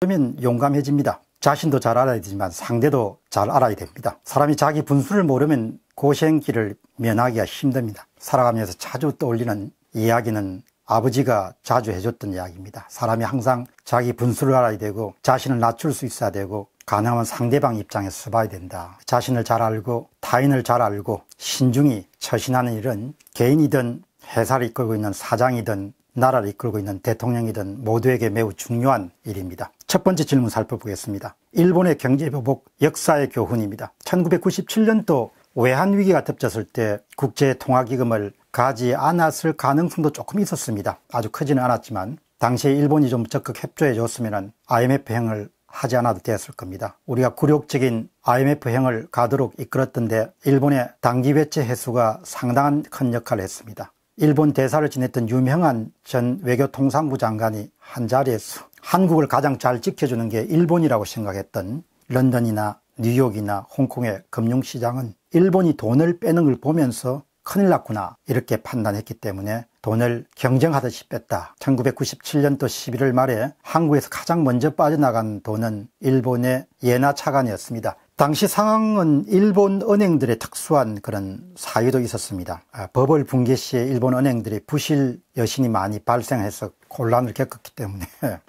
그러면 용감해집니다. 자신도 잘 알아야 되지만 상대도 잘 알아야 됩니다. 사람이 자기 분수를 모르면 고생길을 면하기가 힘듭니다. 살아가면서 자주 떠올리는 이야기는 아버지가 자주 해줬던 이야기입니다. 사람이 항상 자기 분수를 알아야 되고 자신을 낮출 수 있어야 되고 가능하면 상대방 입장에서 서봐야 된다. 자신을 잘 알고 타인을 잘 알고 신중히 처신하는 일은 개인이든 회사를 이끌고 있는 사장이든 나라를 이끌고 있는 대통령이든 모두에게 매우 중요한 일입니다. 첫 번째 질문 살펴보겠습니다. 일본의 경제회복 역사의 교훈입니다. 1997년도 외환위기가 덮쳤을 때 국제통화기금을 가지 않았을 가능성도 조금 있었습니다. 아주 크지는 않았지만 당시에 일본이 좀 적극 협조해 줬으면 IMF 행을 하지 않아도 되었을 겁니다. 우리가 굴욕적인 IMF 행을 가도록 이끌었던데 일본의 단기 외채 해수가 상당한 큰 역할을 했습니다. 일본 대사를 지냈던 유명한 전 외교통상부 장관이 한 자리에서 한국을 가장 잘 지켜주는 게 일본이라고 생각했던 런던이나 뉴욕이나 홍콩의 금융시장은 일본이 돈을 빼는 걸 보면서 큰일 났구나 이렇게 판단했기 때문에 돈을 경쟁하듯이 뺐다. 1997년도 11월 말에 한국에서 가장 먼저 빠져나간 돈은 일본의 예나 차관이었습니다. 당시 상황은 일본 은행들의 특수한 그런 사유도 있었습니다. 버블 아, 붕괴 시에 일본 은행들이 부실 여신이 많이 발생해서 곤란을 겪었기 때문에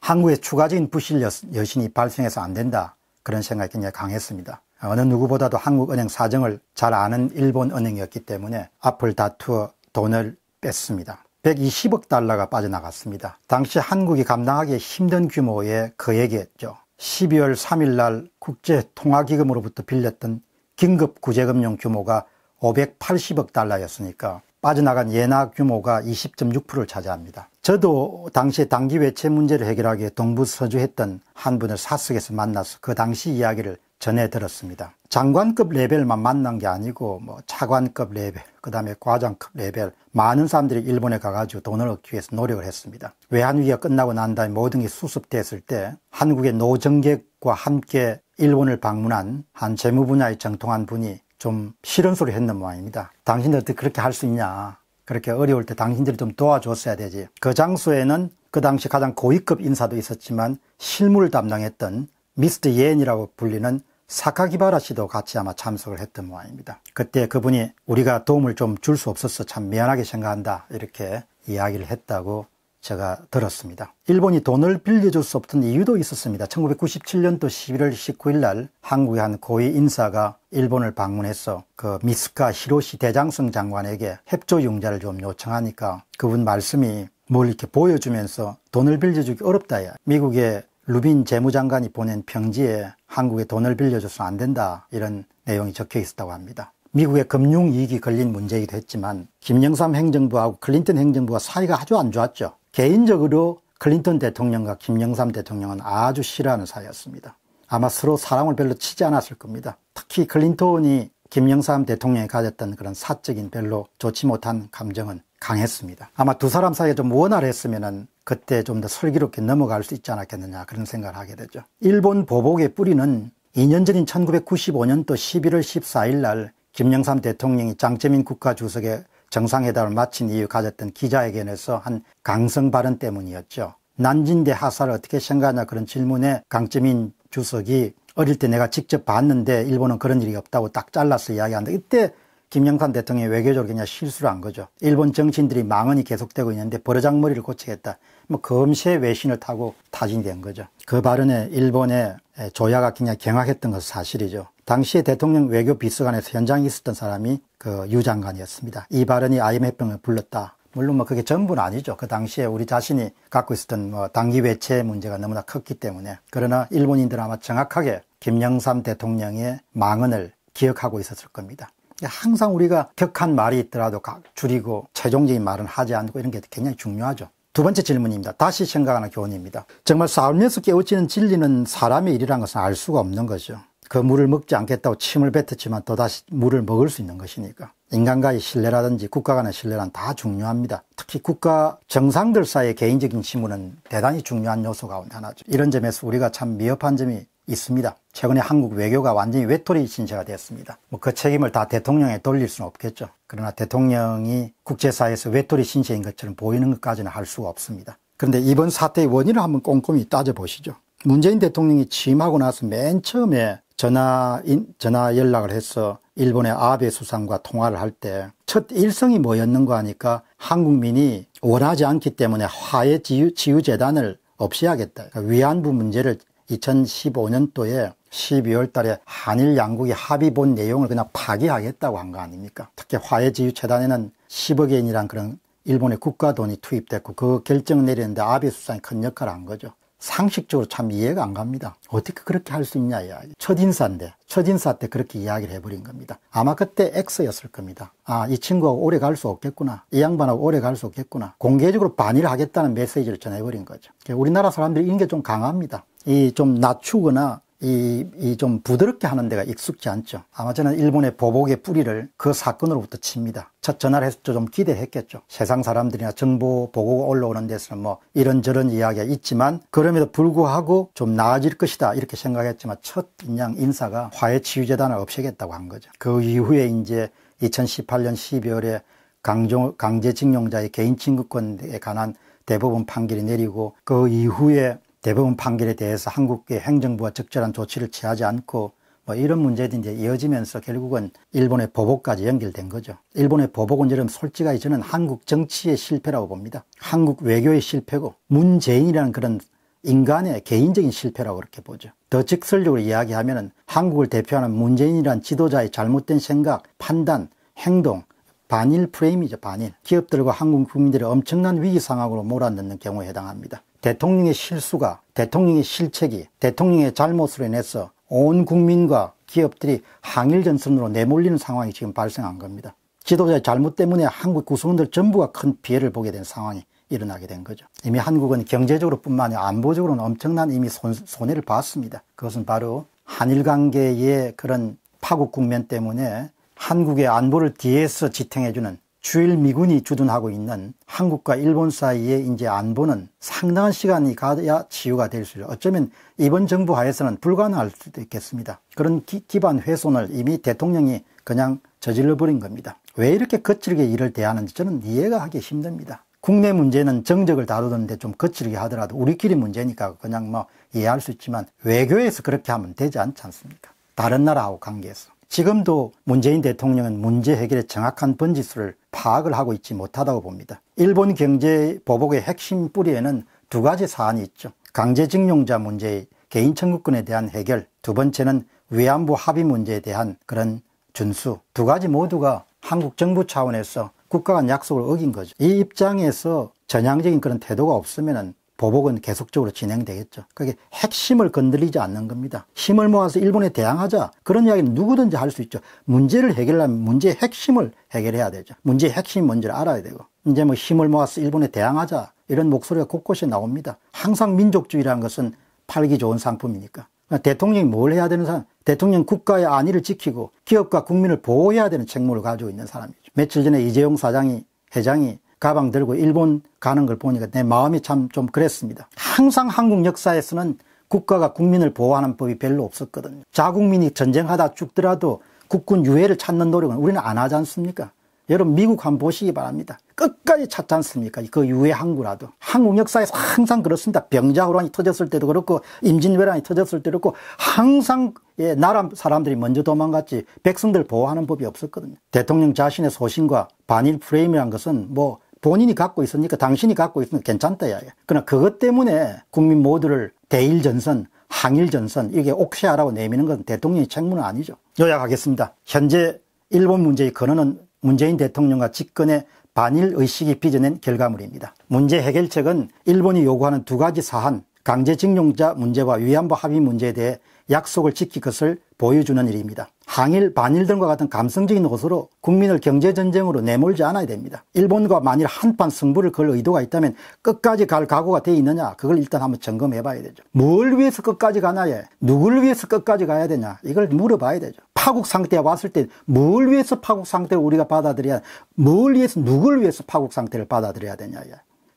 한국의 추가적인 부실 여신이 발생해서 안 된다 그런 생각이 굉장히 강했습니다. 어느 누구보다도 한국은행 사정을 잘 아는 일본 은행이었기 때문에 앞을 다투어 돈을 뺐습니다. 120억 달러가 빠져나갔습니다. 당시 한국이 감당하기 힘든 규모의 거액이었죠. 12월 3일 날 국제통화기금으로부터 빌렸던 긴급구제금융 규모가 580억 달러였으니까 빠져나간 예나 규모가 20.6%를 차지합니다. 저도 당시에 단기 외채 문제를 해결하기 위해 동부서주했던 한 분을 사석에서 만나서 그 당시 이야기를 전해 들었습니다. 장관급 레벨만 만난 게 아니고 뭐 차관급 레벨, 그 다음에 과장급 레벨 많은 사람들이 일본에 가가지고 돈을 얻기 위해서 노력을 했습니다. 외환위기가 끝나고 난 다음에 모든 게 수습됐을 때 한국의 노정객과 함께 일본을 방문한 한 재무 분야에 정통한 분이 좀 싫은 소리 했는 모양입니다. 당신들 한테 그렇게 할 수 있냐. 그렇게 어려울 때 당신들이 좀 도와줬어야 되지. 그 장소에는 그 당시 가장 고위급 인사도 있었지만 실물 담당했던 미스터 예엔이라고 불리는 사카기바라 씨도 같이 아마 참석을 했던 모양입니다. 그때 그분이 우리가 도움을 좀 줄 수 없어서 참 미안하게 생각한다 이렇게 이야기를 했다고 제가 들었습니다. 일본이 돈을 빌려줄 수 없던 이유도 있었습니다. 1997년도 11월 19일 날 한국의 한 고위 인사가 일본을 방문해서 그 미스카 히로시 대장성 장관에게 협조 융자를 좀 요청하니까 그분 말씀이 뭘 이렇게 보여주면서 돈을 빌려주기 어렵다 미국의 루빈 재무장관이 보낸 평지에 한국에 돈을 빌려줘서 안 된다 이런 내용이 적혀 있었다고 합니다. 미국의 금융 이익이 걸린 문제이기도 했지만 김영삼 행정부하고 클린턴 행정부가 사이가 아주 안 좋았죠. 개인적으로 클린턴 대통령과 김영삼 대통령은 아주 싫어하는 사이였습니다. 아마 서로 사랑을 별로 치지 않았을 겁니다. 특히 클린턴이 김영삼 대통령이 가졌던 그런 사적인 별로 좋지 못한 감정은 강했습니다. 아마 두 사람 사이에 좀 원활했으면 그때 좀 더 슬기롭게 넘어갈 수 있지 않았겠느냐 그런 생각을 하게 되죠. 일본 보복의 뿌리는 2년 전인 1995년 또 11월 14일 날 김영삼 대통령이 장재민 국가주석의 정상회담을 마친 이후 가졌던 기자회견에서 한 강성 발언 때문이었죠. 난진대 하사를 어떻게 생각하냐 그런 질문에 강재민 주석이 어릴 때 내가 직접 봤는데 일본은 그런 일이 없다고 딱 잘라서 이야기한다. 이때 김영삼 대통령의 외교적으로 그냥 실수를 한 거죠. 일본 정치인들이 망언이 계속되고 있는데 버르장머리를 고치겠다. 뭐 검시의 외신을 타고 타진이 된 거죠. 그 발언에 일본의 조야가 그냥 경악했던 것은 사실이죠. 당시에 대통령 외교 비서관에서 현장에 있었던 사람이 그유 장관이었습니다. 이 발언이 IMF병을 불렀다. 물론 뭐 그게 전부는 아니죠. 그 당시에 우리 자신이 갖고 있었던 뭐 단기 외채 문제가 너무나 컸기 때문에. 그러나 일본인들은 아마 정확하게 김영삼 대통령의 망언을 기억하고 있었을 겁니다. 항상 우리가 격한 말이 있더라도 줄이고 최종적인 말은 하지 않고 이런 게 굉장히 중요하죠. 두 번째 질문입니다. 다시 생각하는 교훈입니다. 정말 삶에서 깨우치는 진리는 사람의 일이라는 것은 알 수가 없는 거죠. 그 물을 먹지 않겠다고 침을 뱉었지만 또다시 물을 먹을 수 있는 것이니까. 인간과의 신뢰라든지 국가 간의 신뢰란 다 중요합니다. 특히 국가 정상들 사이의 개인적인 친분은 대단히 중요한 요소 가운데 하나죠. 이런 점에서 우리가 참 미흡한 점이 있습니다. 최근에 한국 외교가 완전히 외톨이 신세가 되었습니다. 뭐 그 책임을 다 대통령에 돌릴 수는 없겠죠. 그러나 대통령이 국제사회에서 외톨이 신세인 것처럼 보이는 것까지는 할 수가 없습니다. 그런데 이번 사태의 원인을 한번 꼼꼼히 따져보시죠. 문재인 대통령이 취임하고 나서 맨 처음에 전화, 인, 전화 연락을 해서 일본의 아베 수상과 통화를 할 때 첫 일성이 뭐였는가 하니까 한국민이 원하지 않기 때문에 화해 지유, 재단을없애야겠다 그러니까 위안부 문제를 2015년도에 12월 달에 한일 양국이 합의 본 내용을 그냥 파기하겠다고 한 거 아닙니까? 특히 화해지유재단에는 10억 엔이란 그런 일본의 국가 돈이 투입됐고 그 결정 을 내리는데 아베 수상이 큰 역할을 한 거죠. 상식적으로 참 이해가 안 갑니다. 어떻게 그렇게 할 수 있냐 이야기. 첫인사인데 첫인사 때 그렇게 이야기를 해버린 겁니다. 아마 그때 X였을 겁니다. 아 이 친구하고 오래 갈 수 없겠구나. 이 양반하고 오래 갈 수 없겠구나. 공개적으로 반일 하겠다는 메시지를 전해버린 거죠. 우리나라 사람들이 이런 게 좀 강합니다. 이좀 낮추거나 이, 이 좀 부드럽게 하는 데가 익숙지 않죠. 아마 저는 일본의 보복의 뿌리를 그 사건으로부터 칩니다. 첫 전화를 해서 좀 기대했겠죠. 세상 사람들이나 정보 보고가 올라오는 데서는 뭐 이런저런 이야기가 있지만 그럼에도 불구하고 좀 나아질 것이다 이렇게 생각했지만 첫 인양 인사가 화해치유재단을 없애겠다고 한 거죠. 그 이후에 이제 2018년 12월에 강정 강제징용자의 개인친구권에 관한 대법원 판결이 내리고 그 이후에 대법원 판결에 대해서 한국의 행정부가 적절한 조치를 취하지 않고 뭐 이런 문제들이 이제 이어지면서 결국은 일본의 보복까지 연결된 거죠. 일본의 보복은 여러 솔직하게 저는 한국 정치의 실패라고 봅니다. 한국 외교의 실패고 문재인이라는 그런 인간의 개인적인 실패라고 그렇게 보죠. 더 직설적으로 이야기하면 한국을 대표하는 문재인이라는 지도자의 잘못된 생각, 판단, 행동, 반일 프레임이죠, 반일. 기업들과 한국 국민들을 엄청난 위기 상황으로 몰아넣는 경우에 해당합니다. 대통령의 실수가 대통령의 실책이 대통령의 잘못으로 인해서 온 국민과 기업들이 항일 전선으로 내몰리는 상황이 지금 발생한 겁니다. 지도자의 잘못 때문에 한국 구성원들 전부가 큰 피해를 보게 된 상황이 일어나게 된 거죠. 이미 한국은 경제적으로 뿐만 아니라 안보적으로는 엄청난 이미 손, 손해를 봤습니다. 그것은 바로 한일 관계의 그런 파국 국면 때문에 한국의 안보를 뒤에서 지탱해주는 주일 미군이 주둔하고 있는 한국과 일본 사이의 이제 안보는 상당한 시간이 가야 치유가 될 수 있어요. 어쩌면 이번 정부 하에서는 불가능할 수도 있겠습니다. 그런 기, 기반 훼손을 이미 대통령이 그냥 저질러버린 겁니다. 왜 이렇게 거칠게 일을 대하는지 저는 이해가 하기 힘듭니다. 국내 문제는 정적을 다루는데 좀 거칠게 하더라도 우리끼리 문제니까 그냥 뭐 이해할 수 있지만 외교에서 그렇게 하면 되지 않지 않습니까? 다른 나라하고 관계에서. 지금도 문재인 대통령은 문제 해결의 정확한 번지수를 파악을 하고 있지 못하다고 봅니다. 일본 경제 보복의 핵심 뿌리에는 두 가지 사안이 있죠. 강제징용자 문제의 개인 청구권에 대한 해결, 두 번째는 위안부 합의 문제에 대한 그런 준수. 두 가지 모두가 한국 정부 차원에서 국가 간 약속을 어긴 거죠. 이 입장에서 전향적인 그런 태도가 없으면 보복은 계속적으로 진행되겠죠. 그게 핵심을 건드리지 않는 겁니다. 힘을 모아서 일본에 대항하자 그런 이야기는 누구든지 할 수 있죠. 문제를 해결하면 문제의 핵심을 해결해야 되죠. 문제의 핵심이 뭔지를 알아야 되고 이제 뭐 힘을 모아서 일본에 대항하자 이런 목소리가 곳곳에 나옵니다. 항상 민족주의라는 것은 팔기 좋은 상품이니까. 대통령이 뭘 해야 되는 사람? 대통령 국가의 안위를 지키고 기업과 국민을 보호해야 되는 책무를 가지고 있는 사람이죠. 며칠 전에 이재용 사장이 회장이 가방 들고 일본 가는 걸 보니까 내 마음이 참 좀 그랬습니다. 항상 한국 역사에서는 국가가 국민을 보호하는 법이 별로 없었거든요. 자국민이 전쟁하다 죽더라도 국군 유해를 찾는 노력은 우리는 안 하지 않습니까? 여러분 미국 한번 보시기 바랍니다. 끝까지 찾지 않습니까? 그 유해 항구라도. 한국 역사에서 항상 그렇습니다. 병자호란이 터졌을 때도 그렇고 임진왜란이 터졌을 때도 그렇고 항상 예, 나라 사람들이 먼저 도망갔지 백성들 보호하는 법이 없었거든요. 대통령 자신의 소신과 반일 프레임이란 것은 뭐 본인이 갖고 있으니까 당신이 갖고 있으면 괜찮다 야. 그러나 그것 때문에 국민 모두를 대일 전선, 항일 전선 이게 옥시하라고 내미는 건 대통령의 책무는 아니죠. 요약하겠습니다. 현재 일본 문제의 근원은 문재인 대통령과 직권의 반일 의식이 빚어낸 결과물입니다. 문제 해결책은 일본이 요구하는 두 가지 사안, 강제징용자 문제와 위안부 합의 문제에 대해 약속을 지킬 것을 보여주는 일입니다. 항일, 반일 등과 같은 감성적인 호으로 국민을 경제전쟁으로 내몰지 않아야 됩니다. 일본과 만일 한판 승부를 걸 의도가 있다면 끝까지 갈 각오가 돼 있느냐 그걸 일단 한번 점검해 봐야 되죠. 뭘 위해서 끝까지 가나에 누굴 위해서 끝까지 가야 되냐 이걸 물어봐야 되죠. 파국 상태에 왔을 때 뭘 위해서 파국 상태를 우리가 받아들여야 뭘 위해서 누굴 위해서 파국 상태를 받아들여야 되냐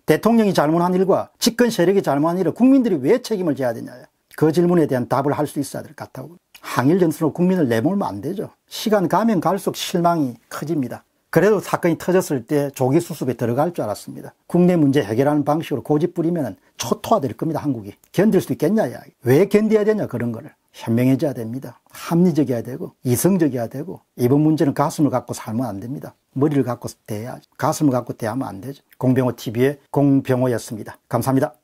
대통령이 잘못한 일과 집권 세력이 잘못한 일을 국민들이 왜 책임을 져야 되냐 그 질문에 대한 답을 할 수 있어야 될 것 같다고 항일 정서로 국민을 내몰면 안 되죠. 시간 가면 갈수록 실망이 커집니다. 그래도 사건이 터졌을 때 조기 수습에 들어갈 줄 알았습니다. 국내 문제 해결하는 방식으로 고집부리면 초토화될 겁니다, 한국이. 견딜 수 있겠냐, 이야기. 왜 견뎌야 되냐, 그런 거를. 현명해져야 됩니다. 합리적이어야 되고, 이성적이어야 되고, 이번 문제는 가슴을 갖고 살면 안 됩니다. 머리를 갖고 대야 가슴을 갖고 대하면 안 되죠. 공병호 TV의 공병호였습니다. 감사합니다.